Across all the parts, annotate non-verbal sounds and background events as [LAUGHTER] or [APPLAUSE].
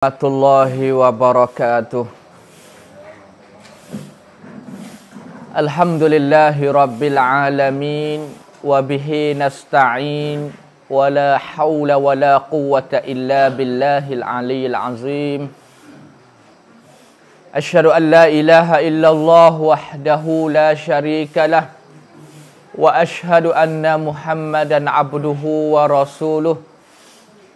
warahmatullahi wabarakatuh Alhamdulillahi rabbil alamin wa nasta'in wa la hawla wa la quwwata illa billahil aliyyil azim Asyhadu an la ilaha illallah wahdahu la syarika lah wa asyhadu anna muhammadan abduhu wa rasuluh.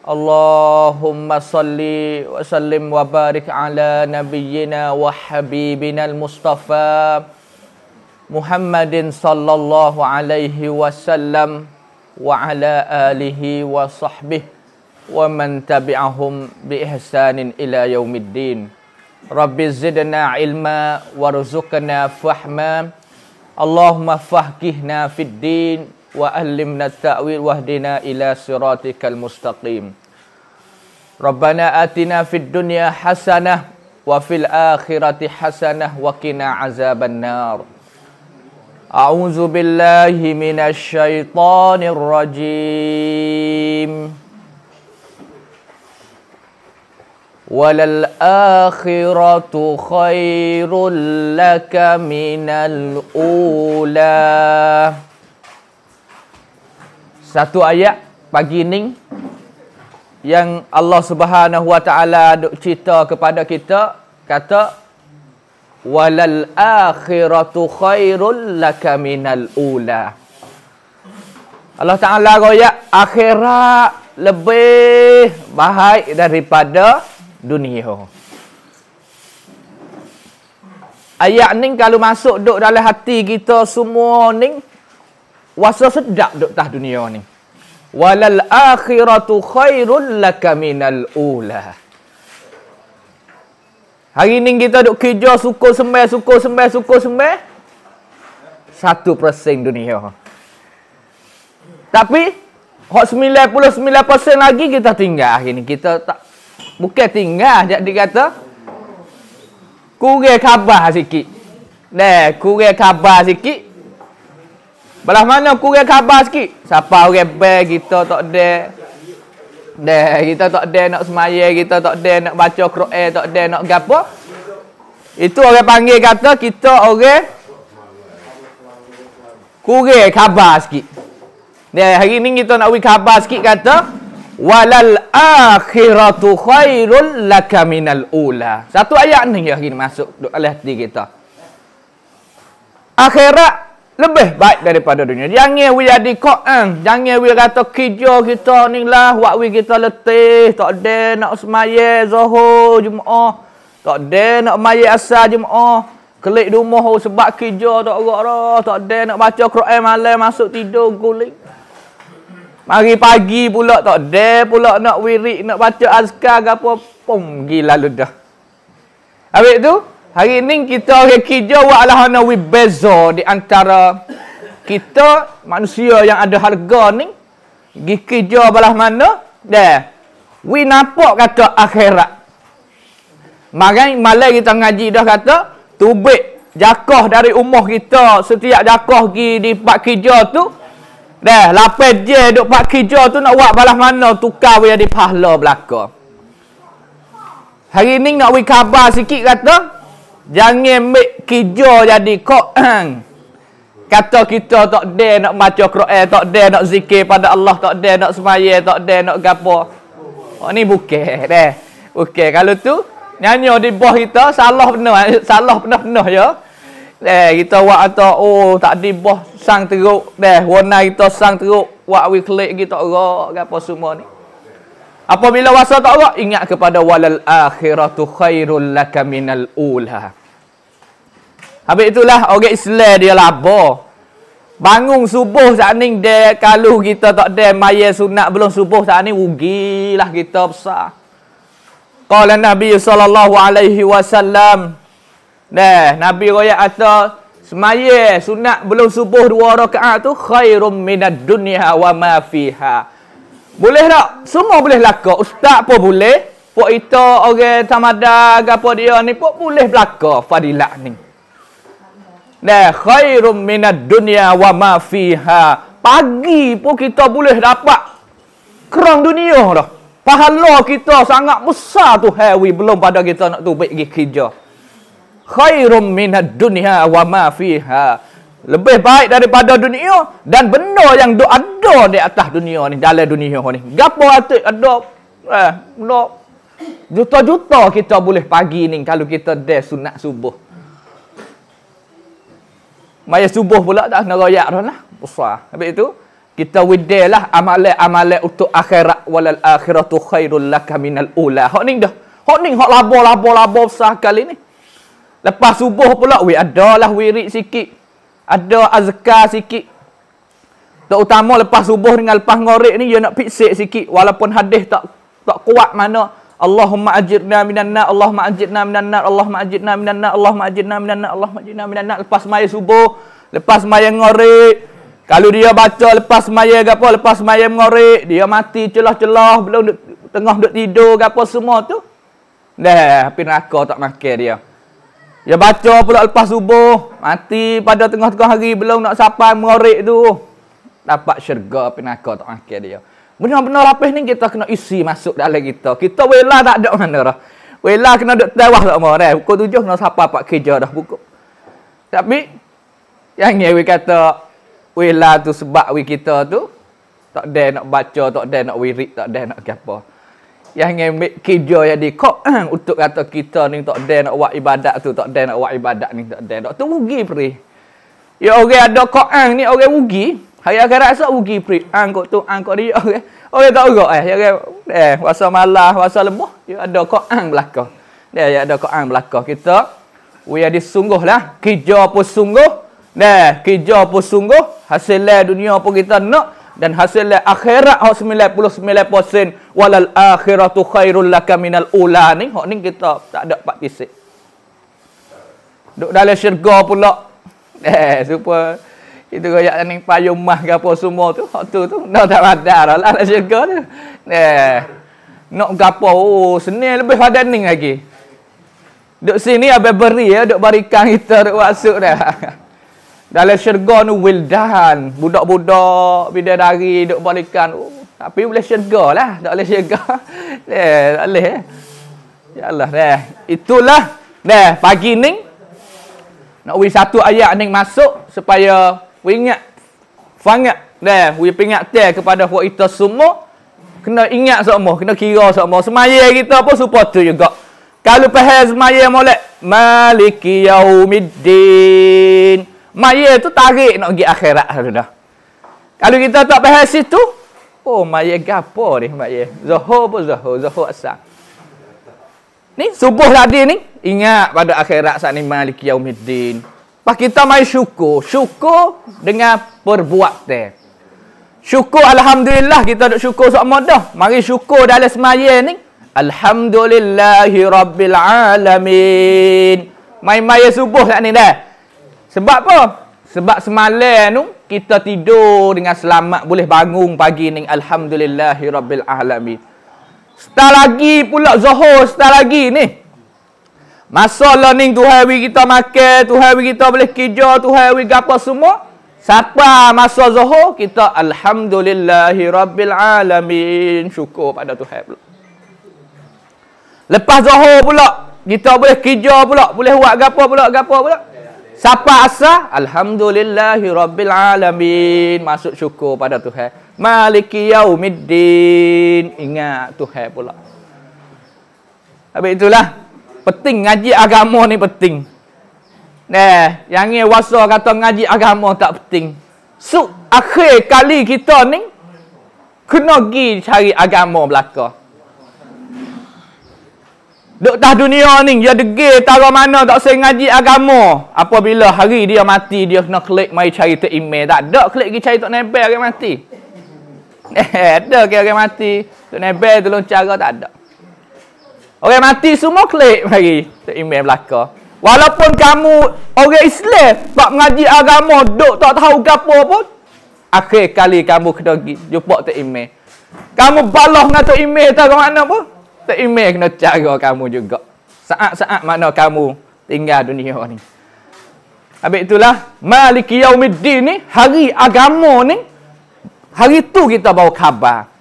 Allahumma salli wa sallim wa barik ala nabiyyina wa habibina al-Mustafa Muhammadin sallallahu alaihi wasallam wa ala alihi wa sahbihi wa man tabi'ahum bi ihsanin ila yaumiddin Rabbi zidna ilma warzuqna fahma Allahumma fahkihna fid din وألمنا التأويل واهدنا إلى صراطك المستقيم ربنا آتنا في الدنيا حسنة وفي الآخرة حسنة وقنا عذاب النار أعوذ بالله من الشيطان الرجيم وللآخرة خير لك من الأولى satu ayat pagi ni yang Allah Subhanahu Wa Taala cerita kepada kita kata walal akhiratu khairul laka minal ula Allah Taala goya akhirat lebih baik daripada dunia Ayat ni kalau masuk duduk dalam hati kita semua ni wasa sedap duk tah dunia ni. Walal akhiratu khairul laka minal ula. Hari ni kita duk kerja suka sembah, suka sembah, suka sembah. Satu persen dunia. Tapi, hak 99 persen lagi kita tinggal. Hari ni kita tak, bukan tinggal. Jadi kata, kurang khabar sikit. Nah, kurang khabar sikit. Belah mana kurang khabar sikit? Siapa orang bel kita tak ada. Dah, kita tak ada nak semaya, kita tak ada nak baca Quran, tak ada nak gapo. Itu orang panggil kata kita orang kurang khabar sikit. Dah, hari ni kita nak wi khabar sikit kata walal akhiratu khairul laka ula. Satu ayat ni ya hari ni masuk dalam hati kita. Akhirat lebih baik daripada dunia. Jangan we jadi Quran. Eh. Jangan we kata kerja kita ni lah. Wak we kita letih. Tak ada nak semaya zuhur jum'ah. Tak ada nak maya asar jum'ah. Kelik rumah sebab kerja tak ada. Tak ada nak baca Quran malam masuk tidur guling. Mari pagi pula tak ada pula nak wirik nak baca azkar ke apa. Pum, gila lu dah. Habis tu, Hari ini kita orang kerja buat alahana we bezo di antara kita manusia yang ada harga ni pergi kerja belah mana deh we nampak kata akhirat Marai malai kita ngaji dah kata tubik jakah dari umur kita setiap jakah pergi di pak kerja tu deh lapan je duk pak kerja tu nak buat balas mana tukar we di pahala belaka Hari ini nak we khabar sikit kata Jangan ambil kerja jadi kok. [CLEARS THROAT] Kata kita tak ada nak baca Quran, tak ada nak zikir pada Allah, tak ada nak semaya, tak ada nak gapo. Oh ni bukan deh. Okey, kalau tu nyanyi di bos kita salah benar, [LAUGHS] salah benar-benar ya. Eh kita buat atau oh tak di bos sang teruk deh. Warna kita sang teruk, buat we klik kita gitu, oh, gapo semua ni. Apabila wasa tak Allah ingat kepada walal akhiratu khairul laka minal ula. Habis itulah orang Islam dia labo. Bangun subuh saat ni dia kalau kita tak ada maya sunat belum subuh saat ni rugilah kita besar. Kalau Nabi saw alaihi wasallam. Nah, Nabi royak kata semaya sunat belum subuh dua rakaat tu khairum minad dunia wa ma boleh tak? Semua boleh lakak. Ustaz pun boleh. Pok itu orang tamada apa dia ni pun boleh belaka fadilah ni. Nah, khairum minad dunia wa ma fiha. Pagi pun kita boleh dapat kerang dunia dah. Pahala kita sangat besar tu hewi belum pada kita nak tu baik pergi kerja. Khairum minad dunia wa ma fiha lebih baik daripada dunia dan benda yang duk ada di atas dunia ni dalam dunia ni gapo atik ada eh benda juta-juta kita boleh pagi ni kalau kita de sunat subuh Maya subuh pula dah nerayak dah lah besar habis itu kita lah amalan-amalan untuk akhirat walal akhiratu khairul laka minal ula hok ni dah hok ni hok labo-labo-labo besar kali ni lepas subuh pula we adalah wirid sikit ada azkar sikit terutama lepas subuh dengan lepas ngorek ni dia nak piksik sikit walaupun hadis tak tak kuat mana Allahumma ajirna minan nar Allahumma ajirna minan nar Allahumma ajirna minan nar Allahumma ajirna minan nar Allahumma ajirna minan nar lepas maya subuh lepas maya ngorek kalau dia baca lepas maya ke apa lepas maya ngorek dia mati celah-celah belum tengah duk tidur ke apa semua tu dah api neraka tak makan dia Ya baca pula lepas subuh, mati pada tengah-tengah hari belum nak sampai mengorek tu. Dapat syurga penaka tak akhir dia. Benar-benar lapis ni kita kena isi masuk dalam kita. Kita wela tak ada mana dah. Wela kena duk tewas tak mau dah. Pukul tujuh kena sampai pak kerja dah pukul. Tapi yang ni kata wela tu sebab we kita tu tak ada nak baca, tak ada nak wirid, tak ada nak apa. -apa yang ambil kerja yang di kok [CLEARS THROAT] untuk kata kita ni tak ada nak buat ibadat tu tak ada nak buat ibadat ni tak ada tu rugi pri ya orang ada Quran [CLEARS THROAT] ni orang rugi hari akan rasa rugi pri [CLEARS THROAT] angkut tu angkut dia orang okay tak urut eh orang eh rasa malas rasa lemah ya ada Quran belaka dia ya ada Quran belaka kita we ada lah kerja pun sungguh dah kerja pun sungguh hasil dunia pun kita nak dan hasil akhirat hok 99% walal akhiratu khairul laka minal ula ni hok oh, ni kita tak ada pak pisik duk dalam syurga pula [LAUGHS] eh super itu koyak ni payung mah ke apa semua tu hok oh, tu tu nak tak padar lah dalam syurga tu eh nak gapo oh seni lebih padan ni lagi duk sini abe beri ya duk berikan kita duk masuk dah [LAUGHS] Dalam syurga ni well budak Budak-budak bidadari duk balikan. Oh, tapi boleh syurga lah. Tak boleh syurga. [LAUGHS] eh, tak boleh. Eh. Ya Allah. Eh. Itulah. Eh, pagi ni. Nak wih satu ayat ni masuk. Supaya wih ingat. Fangat. Eh, wih pingat kepada buat kita semua. Kena ingat semua. Kena kira semua. Semaya kita pun support tu juga. Kalau pahal semaya molek. Maliki yaumiddin. Maliki yaumiddin. Maya tu tarik nak pergi akhirat sudah. Kalau kita tak bahas situ, oh maya gapo ni maya. Zuhur pun zuhur, zuhur asal. Ni subuh tadi ni ingat pada akhirat saat ni Malik Yaumiddin. Pak kita mai syukur, syukur dengan perbuatan, te. Syukur alhamdulillah kita nak syukur sok modah. Mari syukur dalam semaya ni. Alhamdulillahi rabbil alamin. Mai-mai subuh saat ni dah. Sebab apa? Sebab semalam tu kita tidur dengan selamat boleh bangun pagi ni alhamdulillahirabbil alamin. Setah lagi pula Zuhur setelah lagi ni. Masa learning Tuhan bagi kita makan, Tuhan bagi kita boleh kerja, Tuhan bagi apa semua. Siapa masa Zuhur kita alhamdulillahirabbil alamin syukur pada Tuhan pula. Lepas Zuhur pula kita boleh kerja pula, boleh buat gapo pula, gapo pula. pula. Siapa asa? Alhamdulillahi Rabbil Alamin. Maksud syukur pada Tuhan. Maliki Yaumiddin. Ingat Tuhan pula. Habis itulah. Penting ngaji agama ni penting. Nah, yang ni wasa kata ngaji agama tak penting. So, akhir kali kita ni, kena pergi cari agama belakang. Duk tah dunia ni, dia degil tarah mana tak usah ngaji agama. Apabila hari dia mati, dia kena klik mai cari tak email. Tak ada klik pergi cari tak nebel, orang mati. [LAUGHS] Eh, eh, ada ke orang mati. Tak nebel, tolong cara, tak ada. Orang mati semua klik mari tak email belakang. Walaupun kamu orang Islam, tak mengaji agama, duk tak tahu apa pun, akhir kali kamu kena pergi jumpa tak email. Kamu balas dengan tak email, tak mana pun. Tak Seimeh kena cara kamu juga. Saat-saat mana kamu tinggal dunia ni. Habis itulah, Maliki Yaumiddin ni, hari agama ni, hari tu kita bawa khabar.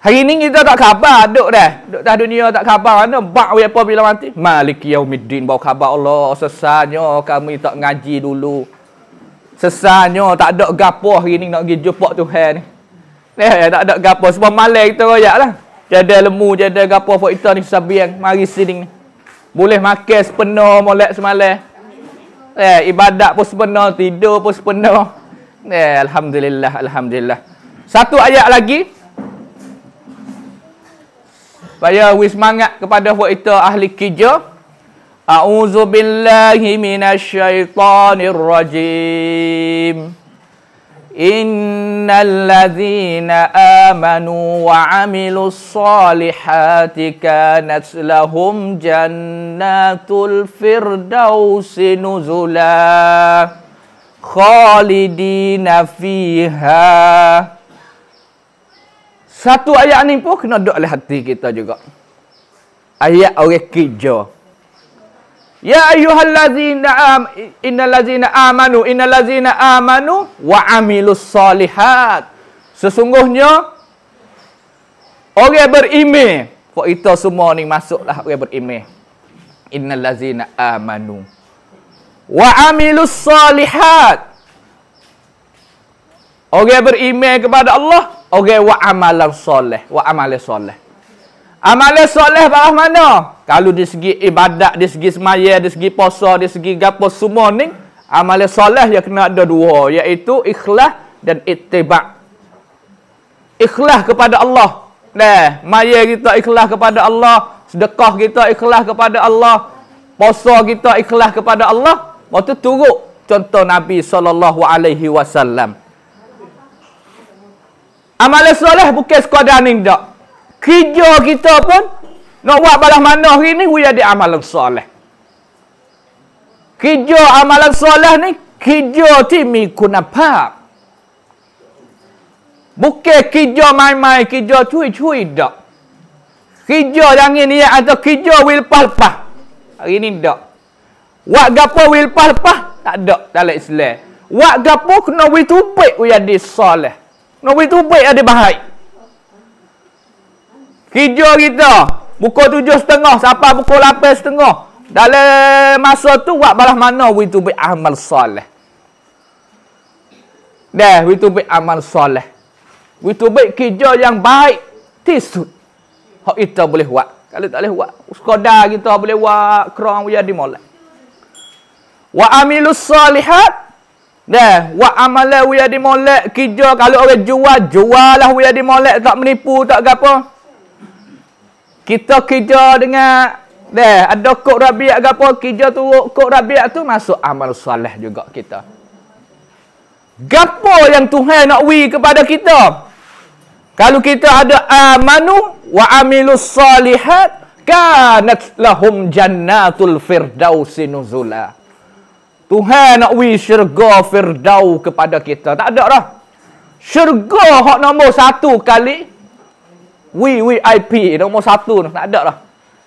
Hari ni kita tak khabar, duduk dah. Duduk dah dunia tak khabar, mana bak we apa bila mati. Maliki Yaumiddin bawa khabar Allah, sesanya kami tak ngaji dulu. Sesanya tak ada gapo hari ni nak pergi jumpa Tuhan ni. Eh, tak ada gapo, semua malai kita royak lah. Jadi lemu, jadi gapo fok ita ni susah biang. Mari sini ni. Boleh makan sepenuh molek semalam. Eh, ibadat pun sepenuh, tidur pun sepenuh. Eh, alhamdulillah, alhamdulillah. Satu ayat lagi. Saya wismangat kepada fok ita ahli kerja. A'udzu billahi إن الذين آمنوا وعملوا الصالحات كانت لهم جنات الفردوس نزلا خالدين فيها Satu ayat ni pun kena duduk oleh hati kita juga. Ayat orang kerja. Ya ayyuhallazina am innallazina amanu innallazina amanu wa amilus solihat. Sesungguhnya orang beriman, kok itu semua ni masuklah orang beriman. Innallazina amanu wa amilus solihat. Orang beriman kepada Allah, orang wa amalan soleh, wa amale soleh. Amalan soleh bawah mana? Kalau di segi ibadat, di segi semaya, di segi puasa, di segi gapo semua ni, amalan soleh yang kena ada dua, iaitu ikhlas dan ittiba'. Ikhlas kepada Allah. Nah, maya kita ikhlas kepada Allah, sedekah kita ikhlas kepada Allah, puasa kita ikhlas kepada Allah, tu turun contoh Nabi sallallahu alaihi wasallam. Amalan soleh bukan sekadar ning dak kerja kita pun nak buat balas mana hari ni hujah di amalan soleh kerja amalan soleh ni kerja timi kunapap bukan kerja mai-mai, kerja cuy-cuy dak kerja jangan ni atau kerja wil palpah hari ni dak buat gapo wil palpah tak ada dalam Islam Wak gapo kena wil tubik hujah di soleh kena wil tubik ada bahaya Kerja kita Pukul tujuh setengah Sampai pukul lapan setengah Dalam masa tu Buat balas mana We to be amal soleh Dah We to be amal soleh We to be kerja yang baik tisu. Hak kita boleh buat Kalau tak boleh buat Sekadar kita boleh buat Kerang we jadi molek Wa amilus salihat Dah Wa amalah we jadi molek Kerja kalau orang jual Jual lah we jadi molek Tak menipu Tak apa-apa kita kerja dengan deh ada kok rabiak ke apa kerja tu kok rabiak tu masuk amal soleh juga kita gapo yang Tuhan nak wi kepada kita kalau kita ada amanu wa amilus salihat kanat lahum jannatul firdaus nuzula Tuhan nak wi syurga firdaus kepada kita tak ada dah syurga hak nombor satu kali We We VVIP nombor e. satu tu tak ada lah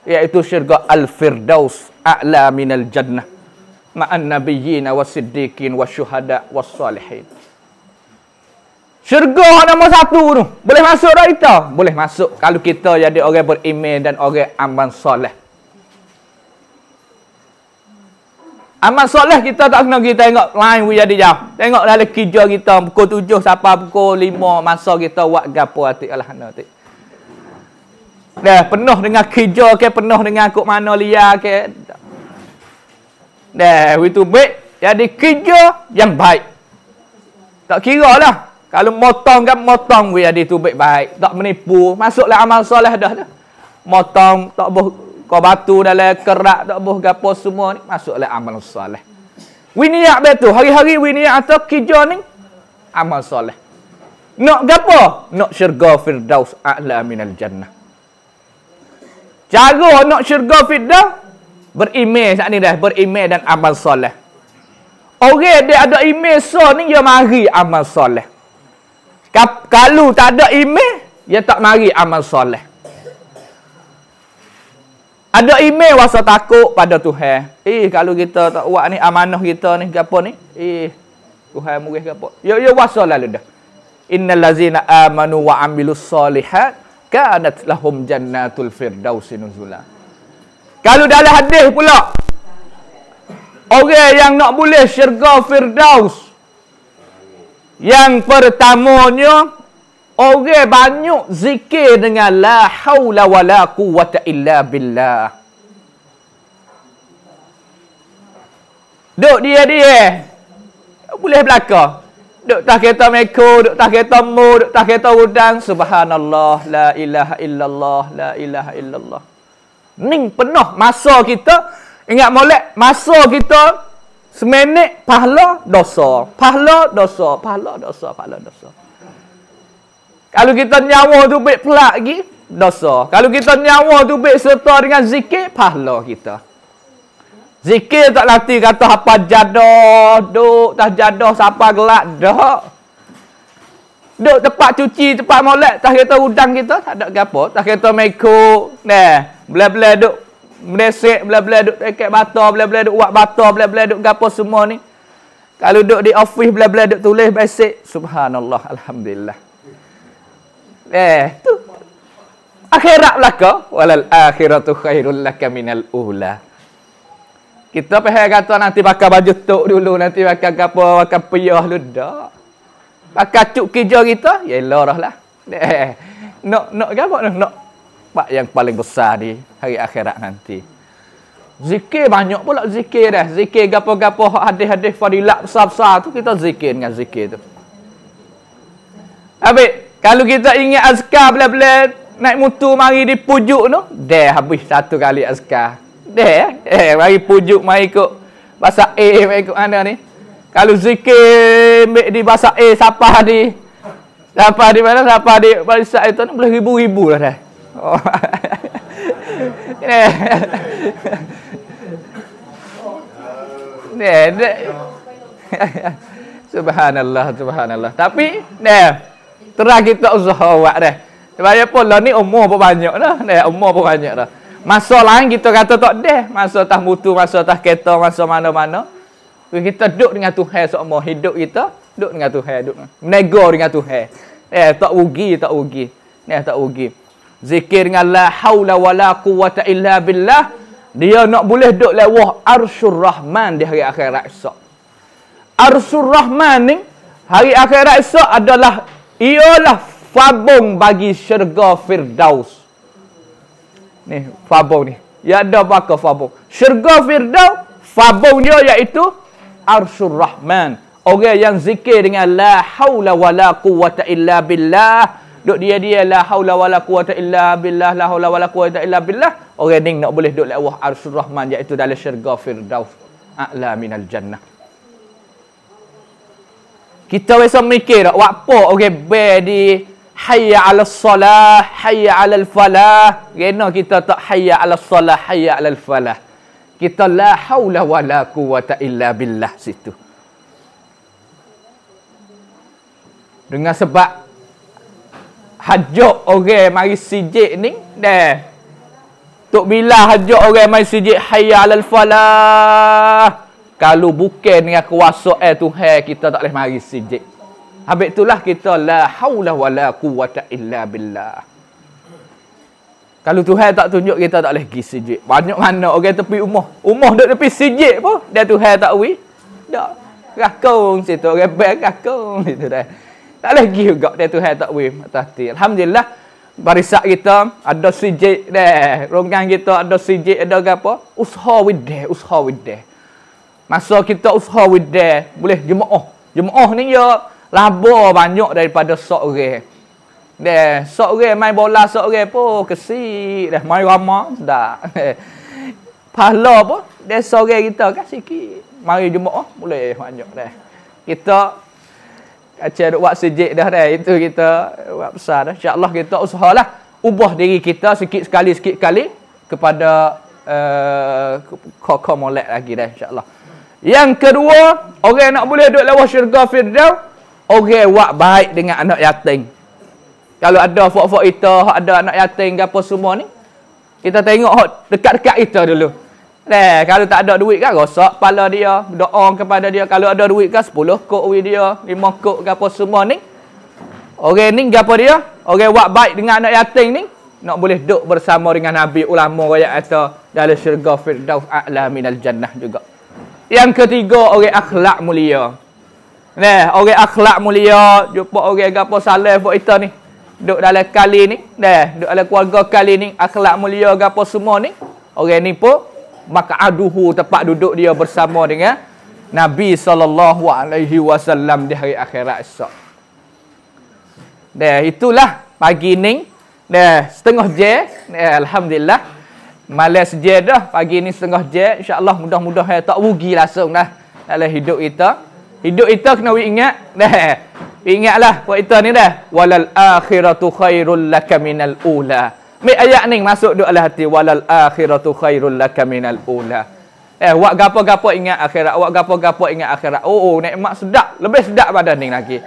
iaitu syurga al-firdaus a'la Al jannah ma'an nabiyyin wa siddiqin wa syuhada wa salihin syurga nombor satu tu boleh masuk dah kita boleh masuk kalau kita jadi orang beriman dan orang aman soleh Amal soleh kita tak kena kita tengok lain we jadi jauh. Tengok dalam kerja kita pukul tujuh, sampai pukul lima, masa kita buat gapo hati alhamdulillah. Dah penuh dengan kerja ke, penuh dengan kok mana liar ke. Dah, itu baik. Jadi kerja yang baik. Tak kira lah. Kalau motong kan motong we ada tu baik baik. Tak menipu. Masuklah amal soleh dah dah. Motong tak boh kau batu dalam kerak tak boh gapo semua ni masuklah amal soleh. We niat betul. Hari-hari we niat atau kerja ni amal soleh. Nak gapo? Nak syurga firdaus a'la minal jannah. Cara nak syurga fitnah Berimeh saat ni dah Berimeh dan amal soleh Orang dia ada imeh so ni Dia mari amal soleh Kalau tak ada imeh Dia tak mari amal soleh ada email rasa takut pada Tuhan. Eh kalau kita tak buat ni amanah kita ni gapo ni? Eh Tuhan murih gapo? Ya ya rasa lalu dah. Innal lazina amanu wa amilus solihat kanat lahum jannatul firdaus nuzula. Kalau dalam hadis pula orang yang nak boleh syurga firdaus yang pertamanya orang banyak zikir dengan la haula wala quwata illa billah. Duk dia dia boleh belakang. Duk tak kereta meko, duk tak kereta mu, duk tak kereta udang. Subhanallah, la ilaha illallah, la ilaha illallah. Ning penuh masa kita. Ingat molek, masa kita semenit pahala dosa. Pahala dosa, pahala dosa, pahala dosa. Kalau kita nyawa tu baik pelak lagi, dosa. Kalau kita nyawa tu baik serta dengan zikir, pahala kita. Zikir tak latih kata apa jadah, duk tak jadah siapa gelak dah. Duk tempat cuci, tempat molek, tak kata udang kita, tak ada apa. Tak kata mekuk, neh, bela bela duk meresek, bela bela duk tekek batu, bela bela duk uap batu, bela bela duk apa semua ni. Kalau duk di office bela bela duk tulis basic, subhanallah, alhamdulillah. Eh, tu. Akhirat belaka, walal akhiratu khairul laka minal ulah. Kita pahal kata nanti pakai baju tok dulu, nanti pakai apa, pakai piyah dulu. Tak. Pakai cuk kerja kita, ya lah lah. [LAUGHS] Eh, nak, nak apa? Nak. Pak yang paling besar di hari akhirat nanti. Zikir banyak pula zikir dah. Zikir gapo-gapo hadis-hadis fadilat besar-besar tu kita zikir dengan zikir tu. Abi, kalau kita ingat azkar bila-bila naik mutu mari dipujuk tu, dah habis satu kali azkar. Dah eh? eh, mari pujuk mai ikut bahasa A mai ikut mana ni. Kalau zikir ambil di bahasa A siapa di siapa di mana siapa di bahasa itu tu boleh ribu-ribu lah dah. Oh. [LAUGHS] Nah. Nah. [LAUGHS] Subhanallah, subhanallah. Tapi, nah. Terah kita uzhawak dah. Sebab apa lah ni umur pun banyak dah. Nah, umur pun banyak dah. Masa lain kita kata tak deh. Masa tak mutu, masa tak kereta, masa mana-mana. Kita duduk dengan Tuhan semua. Hidup kita, duduk dengan Tuhan. Duduk. Menegur dengan Tuhan. Eh, tak ugi, tak ugi. ni eh, tak ugi. Zikir dengan la hawla wa la illa billah. Dia nak boleh duduk lewah arsyur rahman di hari akhirat esok. Arsyur rahman ni, hari akhirat esok adalah ialah fabung bagi syurga firdaus ni Fabau ni Ya ada pakar Fabau Syurga Firdaus Fabau dia iaitu Arsul Rahman Orang yang zikir dengan La hawla wa la quwata illa billah Duk dia dia La hawla wa la quwata illa billah La hawla wa la quwata illa billah Orang ni nak boleh duk lewah Arsul Rahman Iaitu dalam syurga Firdaus A'la minal jannah Kita bisa mikir Wapak orang okay, ber hayya 'ala salah, hayya 'ala falah kena kita tak hayya 'ala salah, hayya 'ala falah kita la haula la quwata illa billah situ dengan sebab hajak orang mari sijik ni dah tok bila hajak orang mari sijik hayya 'ala falah kalau bukan dengan kuasa eh Tuhan kita tak boleh mari sijik Habis itulah kita la haula wala quwata illa billah. Kalau Tuhan tak tunjuk kita tak boleh pergi sejik. Banyak mana orang tepi rumah. Rumah duduk tepi sejik pun. Dia Tuhan tak wui. Tak. Rakung situ. Orang bel rakung situ dah. Tak boleh pergi juga. Dia Tuhan tak wui. Alhamdulillah. Barisak kita ada sejik dah. Rongan kita ada sejik ada apa. Usha with dah. Usha with dah. Masa kita usha with dah. Boleh jemaah. Jemaah ni Ya labo banyak daripada sok ore. Deh, sok ore main bola sok ore pun kesik dah main rama sedak. [LAUGHS] Pahala pun dia sore kita kan sikit. Mari jumpa oh, boleh banyak dah. Kita Kaca duk buat sejik dah dah. Itu kita buat besar dah. InsyaAllah kita usahalah Ubah diri kita sikit sekali, sikit kali. Kepada uh, eh, kau-kau molek lagi dah. InsyaAllah. Yang kedua, orang nak boleh duduk lewat syurga Firdaus orang buat baik dengan anak yatim. Kalau ada fok-fok kita, ada anak yatim ke apa semua ni, kita tengok hok dekat-dekat kita dulu. Eh, kalau tak ada duit kan rosak kepala dia, doa kepada dia. Kalau ada duit kan 10 kok wi dia, 5 kok ke apa semua ni. Orang ni gapo dia? Orang buat baik dengan anak yatim ni, nak boleh duduk bersama dengan Nabi ulama royak kata dalam syurga firdaus a'la minal jannah juga. Yang ketiga orang akhlak mulia. Nah, orang akhlak mulia, jumpa orang gapo salah buat kita ni. Duduk dalam kali ni, nah, duduk dalam keluarga kali ni, akhlak mulia gapo semua ni. Orang ni pun maka aduhu tempat duduk dia bersama dengan Nabi SAW di hari akhirat esok. Nah, itulah pagi ni. Nah, setengah je, nah, alhamdulillah. Malas sejadah pagi ni setengah je, insyaallah allah mudah-mudahan tak rugi langsung dah dalam hidup kita. Hidup kita kena we ingat dah. We ingatlah buat kita ni dah. Walal akhiratu khairul laka minal ula. Mai ayat ni masuk duk dalam hati walal akhiratu khairul laka ula. Eh, wak gapo-gapo ingat akhirat, wak gapo-gapo ingat akhirat. Oh, oh nikmat sedap, lebih sedap pada ni lagi.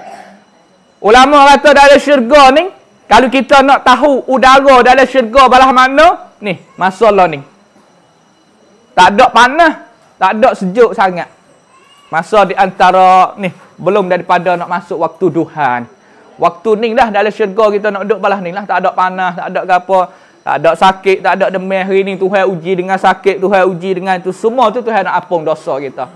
Ulama kata dalam syurga ni, kalau kita nak tahu udara dalam syurga balah mana, ni, masalah ni. Tak ada panas, tak ada sejuk sangat. Masa di antara ni belum daripada nak masuk waktu duhan. Waktu ni dah dalam syurga kita nak duduk balas ni lah. Tak ada panas, tak ada apa. Tak ada sakit, tak ada demam hari ni. Tuhan uji dengan sakit, Tuhan uji dengan itu. Semua tu Tuhan nak apung dosa kita.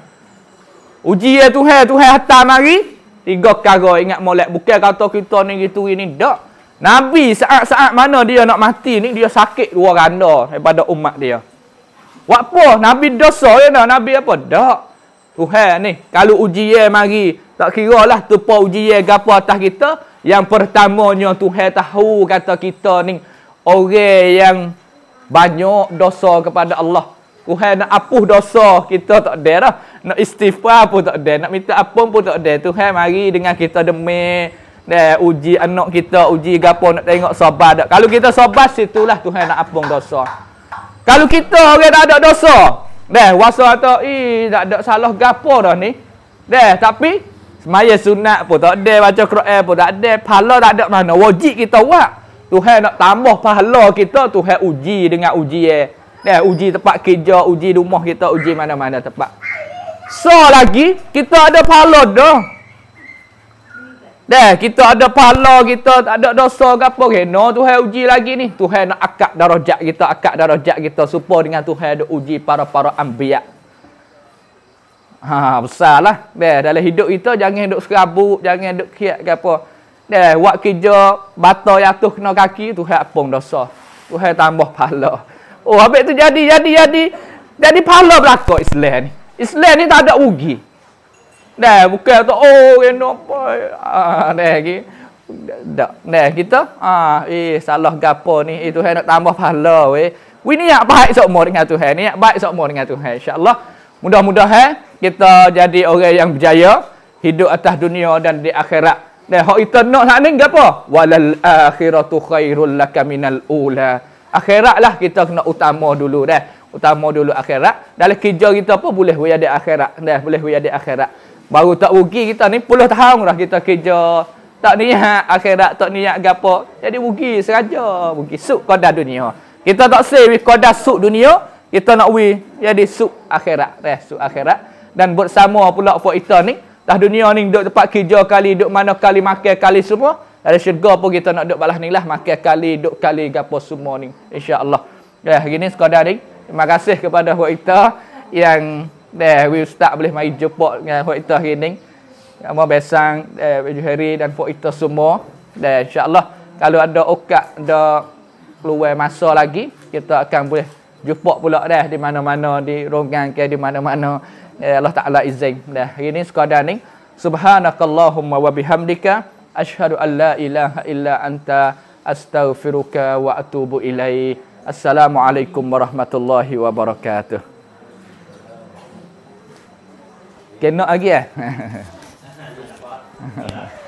Uji ya Tuhan, Tuhan hantar mari. Tiga kara ingat molek. Bukan kata kita ni gitu ni. Tak. Nabi saat-saat mana dia nak mati ni, dia sakit dua randa daripada umat dia. Waktu Nabi dosa ya nak Nabi apa? Tak. Tuhan ni kalau ujian mari tak kira lah tupa ujian ke apa atas kita yang pertamanya Tuhan tahu kata kita ni orang yang banyak dosa kepada Allah Tuhan nak apuh dosa kita tak ada lah nak istighfar pun tak ada nak minta apa pun tak ada Tuhan mari dengan kita demi dan eh, uji anak kita uji gapo nak tengok sobat tak kalau kita sobat situlah Tuhan nak apung dosa kalau kita orang tak ada dosa Dah, wasa kata, eh, tak ada salah gapo dah ni. Dah, tapi, semaya sunat pun tak ada, baca Quran pun tak ada, pahala tak ada mana, wajib kita buat. Tuhan nak tambah pahala kita, Tuhan uji dengan uji eh. Dah, uji tempat kerja, uji rumah kita, uji mana-mana tempat. So, lagi, kita ada pahala dah. Dah, kita ada pahala kita, tak ada dosa ke apa. Okay, no, Tuhan uji lagi ni. Tuhan nak akad darajat kita, akad darajat kita. Supaya dengan Tuhan ada uji para-para ambiak. Ha, besar lah. Dah, dalam hidup kita, jangan duduk serabut, jangan duduk kiat ke apa. Dah, buat kerja, batal jatuh kena kaki, Tuhan pun dosa. Tuhan tambah pahala. Oh, habis tu jadi, jadi, jadi. Jadi pahala berlaku Islam ni. Islam ni tak ada ugi. Dah buka tu oh kena apa. Ah dah lagi. Dak. Dah kita ah eh salah gapo ni? Eh Tuhan nak tambah pahala we. We ni yang baik semua dengan Tuhan ni. Yang baik semua dengan Tuhan. Insya-Allah mudah-mudahan eh, kita jadi orang yang berjaya hidup atas dunia dan di akhirat. Dan hak kita nak nak ni gapo? Walal akhiratu khairul laka minal ula. Akhirat lah kita kena utama dulu dah. Utama dulu akhirat. Dalam kerja kita pun boleh we di akhirat. Dah boleh we ada akhirat. Baru tak rugi kita ni puluh tahun dah kita kerja. Tak niat akhirat, tak niat gapo. Jadi rugi seraja, rugi sup kodah dunia. Kita tak save kodah sup dunia, kita nak we jadi sup akhirat, eh sup akhirat. Dan buat sama pula for kita ni, dah dunia ni duduk tempat kerja kali, duduk mana kali makan kali semua. Dari syurga pun kita nak duduk balas ni lah, makan kali, duduk kali gapo semua ni. Insya-Allah. Ya, eh, gini sekadar ni. Terima kasih kepada buat kita yang Dah, we start boleh mari jepok dengan Fokita hari ni. Sama Besang, eh, Baju Heri dan Fokita semua. Dan Allah, kalau ada okat, ada keluar masa lagi, kita akan boleh jepok pula dah di mana-mana, di rongan ke di mana-mana. Eh, Allah Ta'ala izin. Dah, hari ni sekadar ni. Subhanakallahumma wa bihamdika. Ashhadu alla ilaha illa anta astaghfiruka wa atubu ilaih. Assalamualaikum warahmatullahi wabarakatuh. Kenok lagi eh. [LAUGHS]